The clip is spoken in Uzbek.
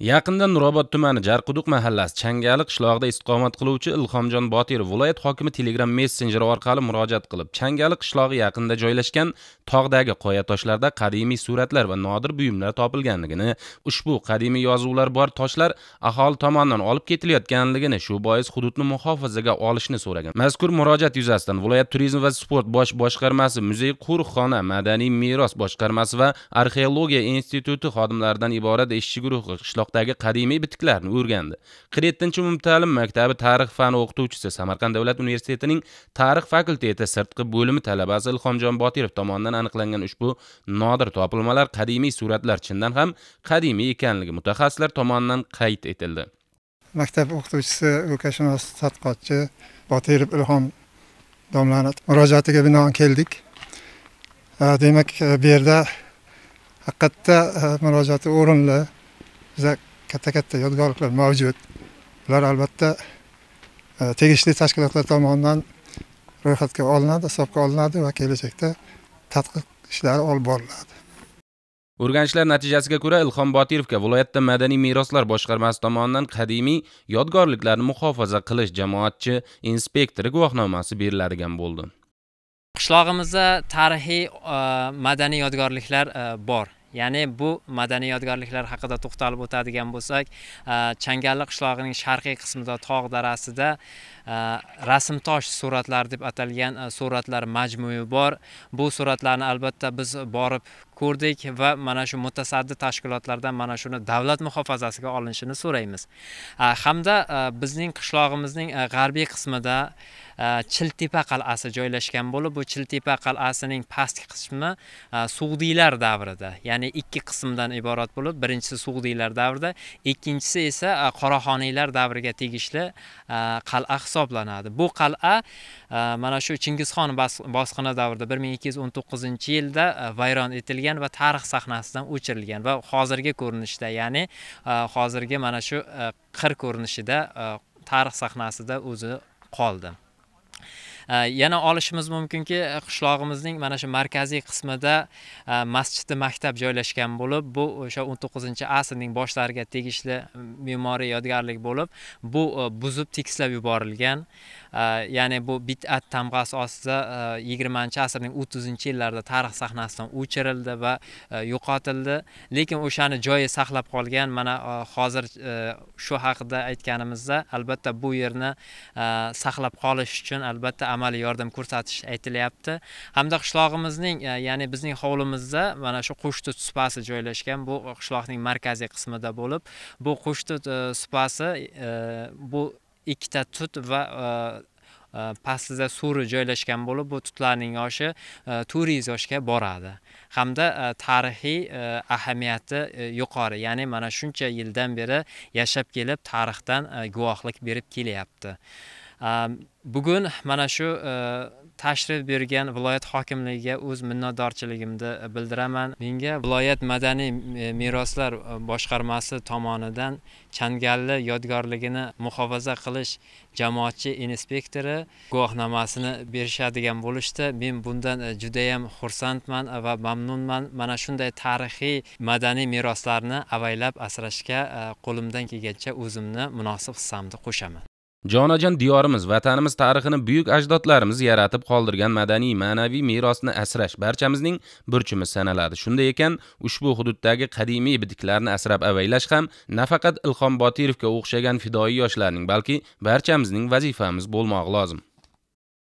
yaqinda nurobod tumani jarquduq mahallasi changali qishlog'ida istiqomat qiluvchi ilhomjon botirov viloyat hokimi telegram messenjer orqali murojaat qilib changali qishlog'i yaqinda joylashgan tog'dagi qoya toshlarda qadimiy suratlar va nodir buyumlar topilganligini ushbu qadimiy yozuvlar bor toshlar aholi tomonidan olib ketilayotganligini shu bois hududni muhofazaga olishni so'ragan mazkur murojaat yuzasidan viloyat turizm va sport bosh boshqarmasi muzey qo'riqxona madaniy meros boshqarmasi va arxeologiya instituti xodimlaridan iborat ishchi guruhi qishloq qishloqdagi qadimiy bitiklarni o'rgandi qirq yettinchi umumta'lim maktabi tarix fani o'qituvchisi samarqand davlat universitetining tarix fakulteti sirtqi bo'limi talabasi ilhomjon botirov tomonidan aniqlangan ushbu nodir topilmalar qadimiy suratlar chindan ham qadimiy ekanligi mutaxassislar tomonidan qayd etildi maktab o'qituvchisi o'lkashunos tadqiqotchi botirov ilhom domlani murojaatiga binoan keldik demak bu yerda haqiqatda e, murojaati o'rinli bizda katta katta yodgorliklar mavjud bular albatta e, tegishli tashkilotlar tomonidan ro'yxatga olinadi hisobga olinadi va kelajakda tadqiq ishlari olib boriladi o'rganishlar natijasiga ko'ra ilhom botirovga viloyatda madaniy meroslar boshqarmasi tomonidan qadimiy yodgorliklarni muhofaza qilish jamoatchi inspektori guvohnomasi beriladigan bo'ldi qishlog'imizda tarixiy e, madaniy yodgorliklar e, bor ya'ni bu madaniy yodgorliklar haqida to'xtalib o'tadigan bo'lsak changalli qishlog'ining sharqiy qismida tog' darasida rasmtosh suratlar deb atalgan suratlar majmui bor bu suratlarni albatta biz borib ko'rdik va mana shu mutasaddi tashkilotlardan mana shuni davlat muhofazasiga olinishini so'raymiz hamda bizning qishlog'imizning g'arbiy qismida Э, chiltepa qal'asi joylashgan bo'lib bu chiltepa qal'asining pastki qismi e, sug'diylar davrida ya'ni ikki qismdan iborat bo'lib birinchisi sug'diylar davrida ikkinchisi esa e, qoraxoniylar davriga tegishli e, qal'a hisoblanadi bu qal'a mana shu chingizxon bosqini davrida 1219 yilda vayron etilgan va tarix sahnasidan o'chirilgan va hozirgi ko'rinishda ya'ni hozirgi mana shu qir ko'rinishida tarix sahnasida o'zi qoldi Э, yana olishimiz mumkinki qishlog'imizning mana shu markaziy qismida e, masjidi maktab joylashgan bo'lib bu o'sha 19 asrning boshlariga tegishli me'moriy yodgorlik bo'lib bu e, buzib tekislab yuborilgan e, ya'ni bu bitat tamg'asi ostida 20 asrning 30 yillarida tarix sahnasidan o'chirildi va yo'qotildi lekin o'shani joyi saqlab qolgan mana hozir shu haqida aytganimizda albatta bu yerni saqlab qolish uchun albatta amaliy yordam ko'rsatish aytilyapti hamda qishlog'imizning e, ya'ni bizning hovlimizda mana shu qo'shtut supasi joylashgan bu qishloqning markaziy qismida bo'lib bu qo'shtut e, supasi e, bu ikkita tut va pastida suri joylashgan bo'lib bu tutlarning yoshi to'rt yuz yoshga boradi hamda tarixiy ahamiyati yuqori ya'ni mana shuncha yildan beri yashab kelib tarixdan guvohlik berib kelyapti bugun mana shu e, tashrif bergan viloyat hokimligiga o'z minnatdorchiligimni bildiraman menga viloyat madaniy meroslar e, boshqarmasi tomonidan changalli yodgorligini muhofaza qilish jamoatchi inspektori guvohnomasini berishadigan bo'lishdi men bundan e, judayam xursandman va mamnunman mana shunday tarixiy madaniy meroslarni avaylab asrashga qo'limdan kelgancha o'zimni munosib hissamni qo'shaman jonajon diyorimiz vatanimiz tarixini buyuk ajdodlarimiz yaratib qoldirgan madaniy ma'naviy merosni asrash barchamizning burchimiz sanaladi shunday ekan ushbu hududdagi qadimiy bitiklarni asrab avaylash ham nafaqat ilhom botirovga o'xshagan fidoyi yoshlarning balki barchamizning vazifamiz bo'lmog'i lozim